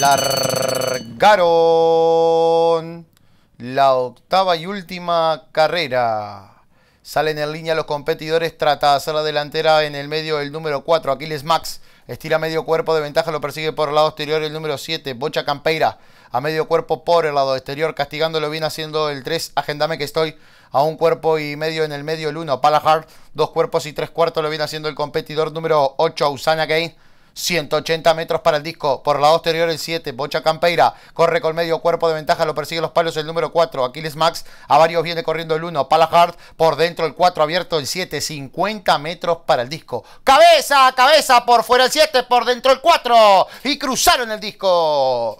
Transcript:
Largaron la octava y última carrera. Salen en línea los competidores, trata de hacer la delantera en el medio el número 4, Aquiles Max. Estira medio cuerpo de ventaja, lo persigue por el lado exterior el número 7, Bocha Campeira. A medio cuerpo por el lado exterior, castigándolo viene haciendo el 3, Agendame que estoy. A un cuerpo y medio en el medio el 1, Palahar. Dos cuerpos y tres cuartos lo viene haciendo el competidor número 8, Ausana Gay. 180 metros para el disco. Por el lado exterior el 7, Bocha Campeira. Corre con medio cuerpo de ventaja, lo persigue los palos el número 4. Aquiles Max, a varios viene corriendo el 1. Palahard por dentro el 4, abierto el 7. 50 metros para el disco. Cabeza, cabeza, por fuera el 7, por dentro el 4. Y cruzaron el disco.